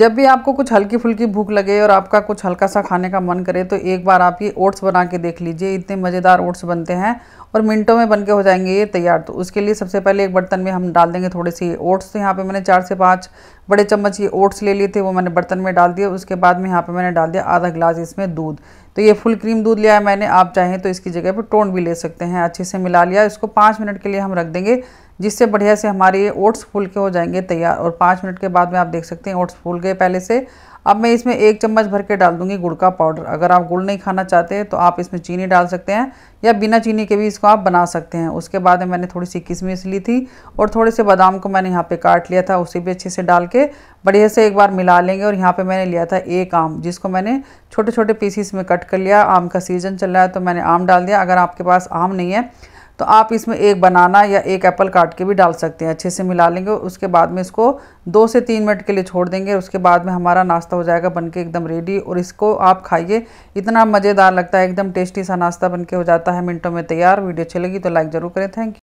जब भी आपको कुछ हल्की फुल्की भूख लगे और आपका कुछ हल्का सा खाने का मन करे तो एक बार आप ये ओट्स बना के देख लीजिए इतने मज़ेदार ओट्स बनते हैं और मिनटों में बन के हो जाएंगे ये तैयार तो उसके लिए सबसे पहले एक बर्तन में हम डाल देंगे थोड़े से ओट्स तो यहाँ पे मैंने चार से पाँच बड़े चम्मच ये ओट्स ले लिए थे वो मैंने बर्तन में डाल दिए उसके बाद में यहाँ पर मैंने डाल दिया आधा गिलास इसमें दूध तो ये फुल क्रीम दूध लिया है मैंने आप चाहें तो इसकी जगह पर टोंड भी ले सकते हैं अच्छे से मिला लिया इसको पाँच मिनट के लिए हम रख देंगे जिससे बढ़िया से हमारे ये ओट्स फूल के हो जाएंगे तैयार और पाँच मिनट के बाद में आप देख सकते हैं ओट्स फूल गए पहले से अब मैं इसमें एक चम्मच भर के डाल दूंगी गुड़ का पाउडर अगर आप गुड़ नहीं खाना चाहते तो आप इसमें चीनी डाल सकते हैं या बिना चीनी के भी इसको आप बना सकते हैं उसके बाद में मैंने थोड़ी सी किशमिश ली थी और थोड़े से बादाम को मैंने यहाँ पे काट लिया था उसे भी अच्छे से डाल के बढ़िया से एक बार मिला लेंगे और यहाँ पर मैंने लिया था एक आम जिसको मैंने छोटे छोटे पीसीस में कट कर लिया आम का सीज़न चल रहा है तो मैंने आम डाल दिया अगर आपके पास आम नहीं है तो आप इसमें एक बनाना या एक एप्पल काट के भी डाल सकते हैं अच्छे से मिला लेंगे उसके बाद में इसको दो से तीन मिनट के लिए छोड़ देंगे उसके बाद में हमारा नाश्ता हो जाएगा बन के एकदम रेडी और इसको आप खाइए इतना मज़ेदार लगता है एकदम टेस्टी सा नाश्ता बन के हो जाता है मिनटों में तैयार वीडियो अच्छी लगी तो लाइक ज़रूर करें थैंक यू